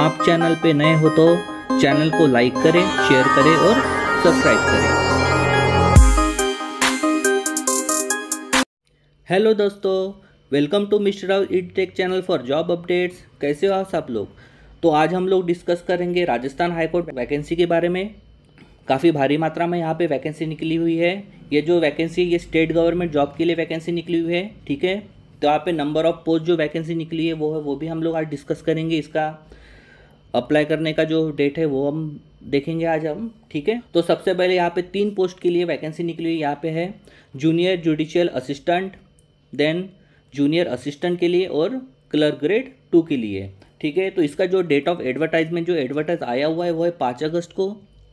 आप चैनल पे नए हो तो चैनल को लाइक करें शेयर करें और सब्सक्राइब करें हेलो दोस्तों welcome to mister Rao it channel for job updates कैसे हो आप सब लोग तो आज हम लोग डिस्कस करेंगे राजस्थान हाईकोर्ट वैकेंसी के बारे में काफ़ी भारी मात्रा में यहाँ पे वैकेंसी निकली हुई है ये जो वैकेंसी ये स्टेट गवर्नमेंट जॉब के लिए वैकेंसी निकली हुई है ठीक है तो यहाँ पे नंबर ऑफ पोस्ट जो वैकेंसी निकली है वो है वो भी हम लोग आज डिस्कस करेंगे इसका अप्लाई करने का जो डेट है वो हम देखेंगे आज हम ठीक है तो सबसे पहले यहाँ पे तीन पोस्ट के लिए वैकेंसी निकली हुई यहाँ पे है junior judicial assistant then junior assistant के लिए और क्लर्क ग्रेड टू के लिए ठीक है तो इसका जो डेट ऑफ एडवर्टाइजमेंट जो एडवर्टाइज आया हुआ है वो है पाँच अगस्त को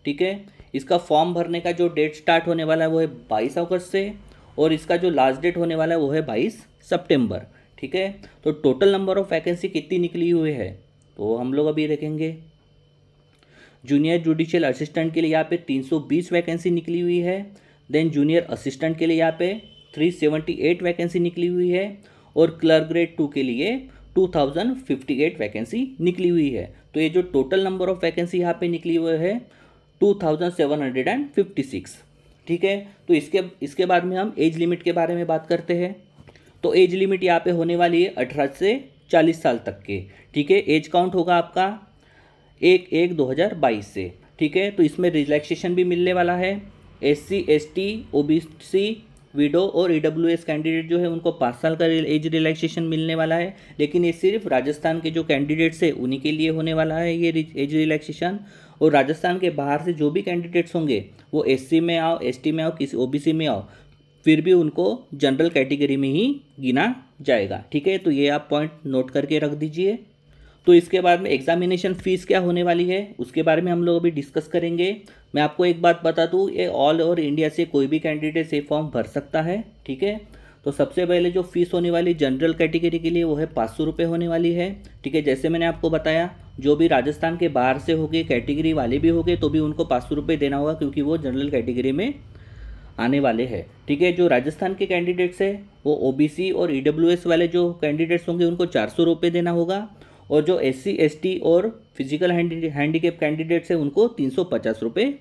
ठीक है इसका फॉर्म भरने का जो डेट स्टार्ट होने वाला है वो है बाईस अगस्त से और इसका जो लास्ट डेट होने वाला है वो है बाईस सेप्टेम्बर ठीक है तो टोटल नंबर ऑफ वैकेंसी कितनी निकली हुई है तो हम लोग अभी देखेंगे जूनियर जुडिशियल असिस्टेंट के लिए यहाँ पे 320 वैकेंसी निकली हुई है देन जूनियर असिस्टेंट के लिए यहाँ पे 378 वैकेंसी निकली हुई है और क्लर्क ग्रेड टू के लिए 2058 वैकेंसी निकली हुई है तो ये जो टोटल नंबर ऑफ वैकेंसी यहाँ पे निकली हुई है 2756 ठीक है तो इसके इसके बाद में हम एज लिमिट के बारे में बात करते हैं तो एज लिमिट यहाँ पर होने वाली है अठारह से चालीस साल तक के ठीक है एज काउंट होगा आपका एक एक दो हज़ार बाईस से ठीक है तो इसमें रिलैक्सेशन भी मिलने वाला है S C S T O B C widow और ई डब्ल्यू एस कैंडिडेट जो है उनको पाँच साल का एज रिलैक्सेशन मिलने वाला है लेकिन ये सिर्फ राजस्थान के जो कैंडिडेट्स है उन्हीं के लिए होने वाला है ये एज रिलैक्सेशन और राजस्थान के बाहर से जो भी कैंडिडेट्स होंगे वो एस में आओ एस में आओ किसी ओ में आओ फिर भी उनको जनरल कैटेगरी में ही गिना जाएगा ठीक है तो ये आप पॉइंट नोट करके रख दीजिए तो इसके बाद में एग्जामिनेशन फीस क्या होने वाली है उसके बारे में हम लोग अभी डिस्कस करेंगे मैं आपको एक बात बता दूँ ये ऑल ओवर इंडिया से कोई भी कैंडिडेट ये फॉर्म भर सकता है ठीक है तो सबसे पहले जो फीस होने वाली जनरल कैटेगरी के लिए वो है पाँच सौ रुपये होने वाली है ठीक है जैसे मैंने आपको बताया जो भी राजस्थान के बाहर से गए कैटेगरी वाले भी गए तो भी उनको पाँच सौ रुपये देना होगा क्योंकि वो जनरल कैटेगरी में आने वाले हैं ठीक है जो राजस्थान के कैंडिडेट्स हैं वो ओबीसी और ईडब्ल्यूएस e वाले जो कैंडिडेट्स होंगे उनको चार सौ रुपये देना होगा और जो एस सी और फिजिकल हैंडी हैंडीकेप कैंडिडेट्स हैं उनको तीन सौ पचास रुपये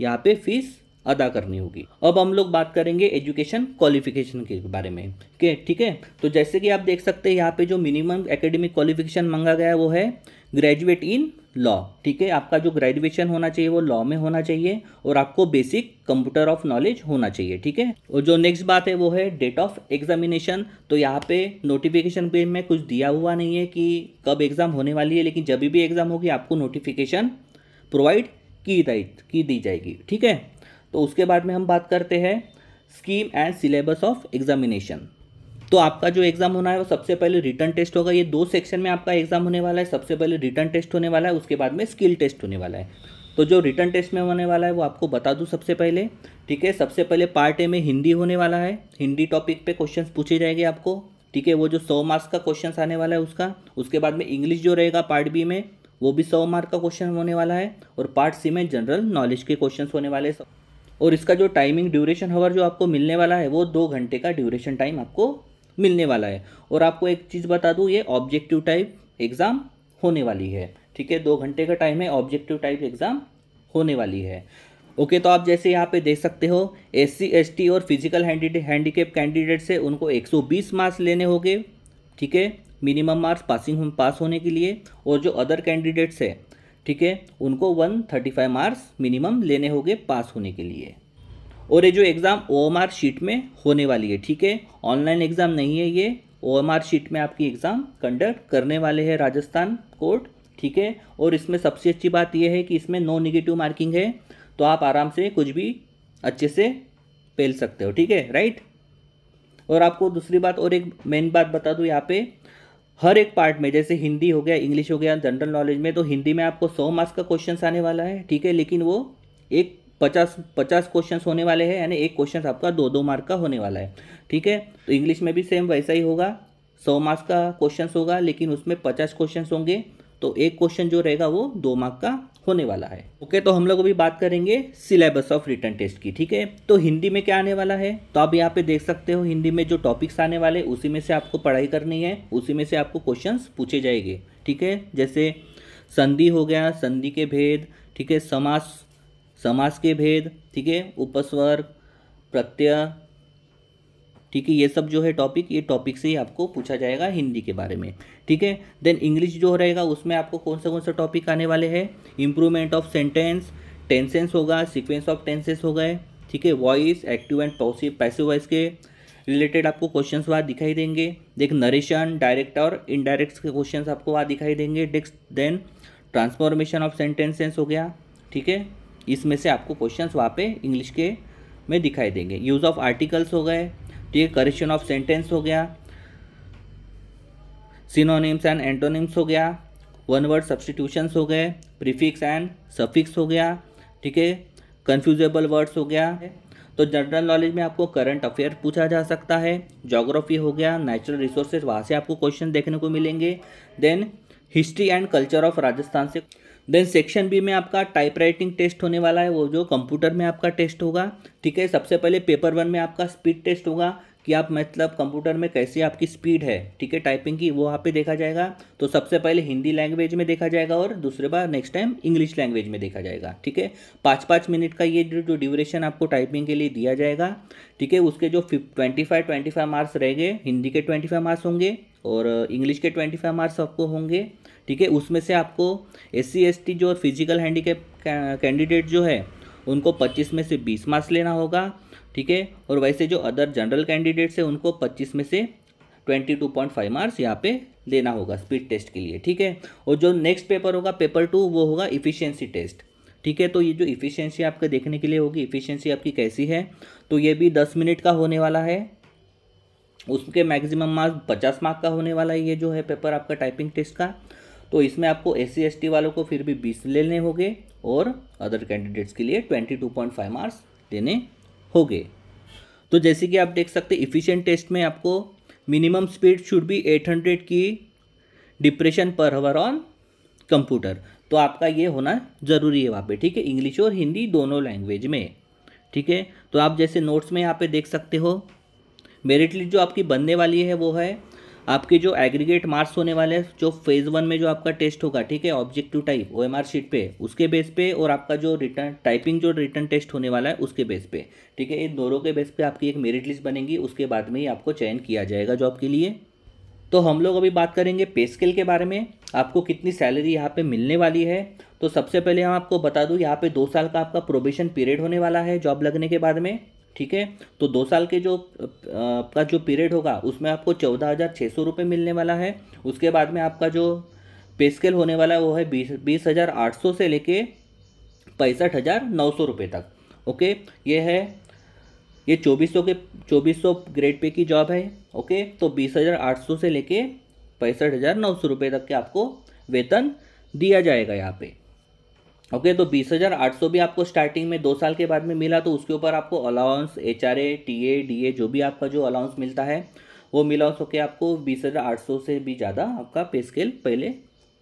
यहाँ पे फीस अदा करनी होगी अब हम लोग बात करेंगे एजुकेशन क्वालिफिकेशन के बारे में के ठीक है तो जैसे कि आप देख सकते हैं यहाँ पे जो मिनिमम एकेडमिक क्वालिफिकेशन मांगा गया है वो है ग्रेजुएट इन लॉ ठीक है आपका जो ग्रेजुएशन होना चाहिए वो लॉ में होना चाहिए और आपको बेसिक कंप्यूटर ऑफ नॉलेज होना चाहिए ठीक है और जो नेक्स्ट बात है वो है डेट ऑफ एग्जामिनेशन तो यहाँ पे नोटिफिकेशन पे में कुछ दिया हुआ नहीं है कि कब एग्ज़ाम होने वाली है लेकिन जब भी एग्ज़ाम होगी आपको नोटिफिकेशन प्रोवाइड की की दी जाएगी ठीक है तो उसके बाद में हम बात करते हैं scheme and syllabus of examination तो आपका जो एग्ज़ाम होना है वो सबसे पहले रिटर्न टेस्ट होगा ये दो सेक्शन में आपका एग्ज़ाम होने वाला है सबसे पहले रिटर्न टेस्ट होने वाला है उसके बाद में स्किल टेस्ट होने वाला है तो जो रिटर्न टेस्ट में होने वाला है वो आपको बता दूँ सबसे पहले ठीक है सबसे पहले पार्ट ए में हिंदी होने वाला है हिंदी टॉपिक पे क्वेश्चन पूछे जाएंगे आपको ठीक है वो जो सौ मार्क्स का क्वेश्चन आने वाला है उसका उसके बाद में इंग्लिश जो रहेगा पार्ट बी में वो भी सौ मार्क का क्वेश्चन होने वाला है और पार्ट सी में जनरल नॉलेज के क्वेश्चन होने वाले और इसका जो टाइमिंग ड्यूरेशन हवर जो आपको मिलने वाला है वो दो घंटे का ड्यूरेशन टाइम आपको मिलने वाला है और आपको एक चीज़ बता दूँ ये ऑब्जेक्टिव टाइप एग्ज़ाम होने वाली है ठीक है दो घंटे का टाइम है ऑब्जेक्टिव टाइप एग्ज़ाम होने वाली है ओके तो आप जैसे यहाँ पे देख सकते हो एस सी एस टी और फिजिकल हैंडीकेप कैंडिडेट से उनको 120 मार्क्स लेने होंगे ठीक है मिनिमम मार्क्स पासिंग पास होने के लिए और जो अदर कैंडिडेट्स है ठीक है उनको 135 मार्क्स मिनिमम लेने होंगे पास होने के लिए और ये जो एग्ज़ाम ओ शीट में होने वाली है ठीक है ऑनलाइन एग्ज़ाम नहीं है ये ओ शीट में आपकी एग्ज़ाम कंडक्ट करने वाले हैं राजस्थान कोर्ट ठीक है और इसमें सबसे अच्छी बात यह है कि इसमें नो निगेटिव मार्किंग है तो आप आराम से कुछ भी अच्छे से पेल सकते हो ठीक है राइट और आपको दूसरी बात और एक मेन बात बता दूँ यहाँ पे हर एक पार्ट में जैसे हिंदी हो गया इंग्लिश हो गया जनरल नॉलेज में तो हिंदी में आपको सौ मार्क्स का क्वेश्चन आने वाला है ठीक है लेकिन वो एक पचास पचास क्वेश्चन होने वाले हैं यानी एक क्वेश्चन आपका दो दो मार्क का होने वाला है ठीक है तो इंग्लिश में भी सेम वैसा ही होगा सौ मार्क्स का क्वेश्चन होगा लेकिन उसमें पचास क्वेश्चन होंगे तो एक क्वेश्चन जो रहेगा वो दो मार्क का होने वाला है ओके okay, तो हम लोग अभी बात करेंगे सिलेबस ऑफ रिटर्न टेस्ट की ठीक है तो हिंदी में क्या आने वाला है तो आप यहाँ पे देख सकते हो हिंदी में जो टॉपिक्स आने वाले उसी में से आपको पढ़ाई करनी है उसी में से आपको क्वेश्चन पूछे जाएंगे ठीक है जैसे संधि हो गया संधि के भेद ठीक है समास समास के भेद ठीक है उपस्वर्ग प्रत्यय ठीक है ये सब जो है टॉपिक ये टॉपिक से ही आपको पूछा जाएगा हिंदी के बारे में ठीक है देन इंग्लिश जो रहेगा उसमें आपको कौन सा कौन सा टॉपिक आने वाले हैं इम्प्रूवमेंट ऑफ सेंटेंस टेंसेंस होगा सिक्वेंस ऑफ टेंसेस हो गए ठीक है voice active and passive passive voice के रिलेटेड आपको क्वेश्चंस वहाँ दिखाई देंगे देख नरेशन डायरेक्ट और इनडायरेक्ट के क्वेश्चंस आपको वहाँ दिखाई देंगे डेक्स देन ट्रांसफॉर्मेशन ऑफ सेंटेंसेंस हो गया ठीक है इसमें से आपको क्वेश्चंस वहाँ पे इंग्लिश के में दिखाई देंगे यूज़ ऑफ आर्टिकल्स हो गए ठीक है करेक्शन ऑफ सेंटेंस हो गया सिनोनिम्स एंड एंटोनिम्स हो गया वन वर्ड सब्सटीट्यूशंस हो गए प्रीफिक्स एंड सफिक्स हो गया ठीक है कन्फ्यूजेबल वर्ड्स हो गया तो जनरल नॉलेज में आपको करंट अफेयर पूछा जा सकता है जोग्राफी हो गया नेचुरल रिसोर्सेज वहाँ से आपको क्वेश्चन देखने को मिलेंगे then history and culture of Rajasthan से देन सेक्शन बी में आपका टाइपराइटिंग टेस्ट होने वाला है वो जो कंप्यूटर में आपका टेस्ट होगा ठीक है सबसे पहले पेपर वन में आपका स्पीड टेस्ट होगा कि आप मतलब कंप्यूटर में कैसे आपकी स्पीड है ठीक है टाइपिंग की वो वहाँ पे देखा जाएगा तो सबसे पहले हिंदी लैंग्वेज में देखा जाएगा और दूसरे बार नेक्स्ट टाइम इंग्लिश लैंग्वेज में देखा जाएगा ठीक है पाँच पाँच मिनट का ये जो ड्यूरेशन आपको टाइपिंग के लिए दिया जाएगा ठीक है उसके जो twenty five twenty five marks रहेंगे हिंदी के ट्वेंटी फाइव मार्क्स होंगे और इंग्लिश के ट्वेंटी फाइव मार्क्स आपको होंगे ठीक है उसमें से आपको एस सी जो फिजिकल हैंडीकेप कैंडिडेट जो है उनको पच्चीस में से बीस मार्क्स लेना होगा ठीक है और वैसे जो अदर जनरल कैंडिडेट्स हैं उनको पच्चीस में से twenty two point five marks यहाँ पे लेना होगा स्पीड टेस्ट के लिए ठीक है और जो नेक्स्ट पेपर होगा पेपर टू वो होगा इफिशियंसी टेस्ट ठीक है तो ये जो इफिशियंसी आपके देखने के लिए होगी इफिशियंसी आपकी कैसी है तो ये भी दस मिनट का होने वाला है उसके मैक्सिमम मार्क्स पचास मार्क का होने वाला है ये जो है पेपर आपका टाइपिंग टेस्ट का तो इसमें आपको एस सी वालों को फिर भी बीस लेने होंगे और अदर कैंडिडेट्स के लिए twenty two point five marks लेने होंगे तो जैसे कि आप देख सकते इफिशियंट टेस्ट में आपको minimum speed should be at hundred की depression per hour on computer तो आपका ये होना ज़रूरी है वहाँ पे ठीक है इंग्लिश और हिंदी दोनों लैंग्वेज में ठीक है तो आप जैसे नोट्स में यहाँ पे देख सकते हो मेरिट लिस्ट जो आपकी बनने वाली है वो है आपके जो एग्रीगेट मार्क्स होने वाले हैं जो फेज़ वन में जो आपका टेस्ट होगा ठीक है ऑब्जेक्टिव टाइप ओ शीट पे उसके बेस पे और आपका जो रिटर्न टाइपिंग जो रिटर्न टेस्ट होने वाला है उसके बेस पे ठीक है इन दोनों के बेस पे आपकी एक मेरिट लिस्ट बनेगी उसके बाद में ही आपको चयन किया जाएगा जॉब के लिए तो हम लोग अभी बात करेंगे पे स्केल के बारे में आपको कितनी सैलरी यहाँ पे मिलने वाली है तो सबसे पहले हम आपको बता दूँ यहाँ पे दो साल का आपका प्रोबेशन पीरियड होने वाला है जॉब लगने के बाद में ठीक है तो दो साल के जो आपका जो पीरियड होगा उसमें आपको चौदह हज़ार छः सौ रुपये मिलने वाला है उसके बाद में आपका जो पे स्केल होने वाला है वो है बीस बीस हज़ार आठ सौ से लेके पैंसठ हज़ार नौ सौ रुपये तक ओके ये है ये चौबीस सौ के चौबीस सौ ग्रेड पे की जॉब है ओके तो बीस हज़ार आठ सौ से लेके पैंसठ हज़ार नौ सौ रुपये तक के आपको वेतन दिया जाएगा यहाँ पे ओके okay, तो बीस हज़ार आठ सौ भी आपको स्टार्टिंग में दो साल के बाद में मिला तो उसके ऊपर आपको allowance H R A T A D A जो भी आपका जो अलाउंस मिलता है वो मिलाउंस होकर आपको बीस हज़ार आठ सौ से भी ज़्यादा आपका पे स्केल पहले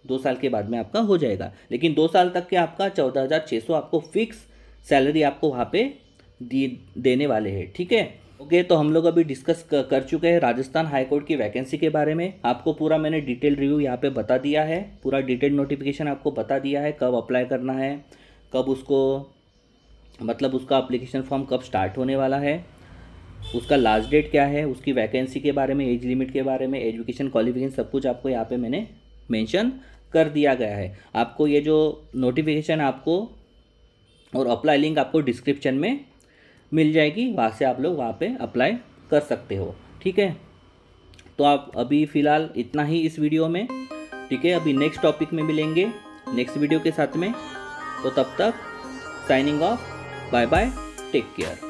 दो साल के बाद में आपका हो जाएगा लेकिन दो साल तक के आपका चौदह हज़ार छः सौ आपको फिक्स सैलरी आपको वहाँ पे दी देने वाले है ठीक है ओके तो हम लोग अभी डिस्कस कर चुके हैं राजस्थान हाईकोर्ट की वैकेंसी के बारे में आपको पूरा मैंने डिटेल रिव्यू यहाँ पे बता दिया है पूरा डिटेल नोटिफिकेशन आपको बता दिया है कब अप्लाई करना है कब उसको मतलब उसका अप्लीकेशन फॉर्म कब स्टार्ट होने वाला है उसका लास्ट डेट क्या है उसकी वैकेंसी के बारे में एज लिमिट के बारे में एजुकेशन क्वालिफिकेशन सब कुछ आपको यहाँ पे मैंने मेंशन कर दिया गया है आपको ये जो नोटिफिकेशन आपको और अप्लाई लिंक आपको डिस्क्रिप्शन में मिल जाएगी वहाँ से आप लोग वहाँ पे अप्लाई कर सकते हो ठीक है तो आप अभी फ़िलहाल इतना ही इस वीडियो में ठीक है अभी नेक्स्ट टॉपिक में मिलेंगे नेक्स्ट वीडियो के साथ में तो तब तक signing off bye bye take care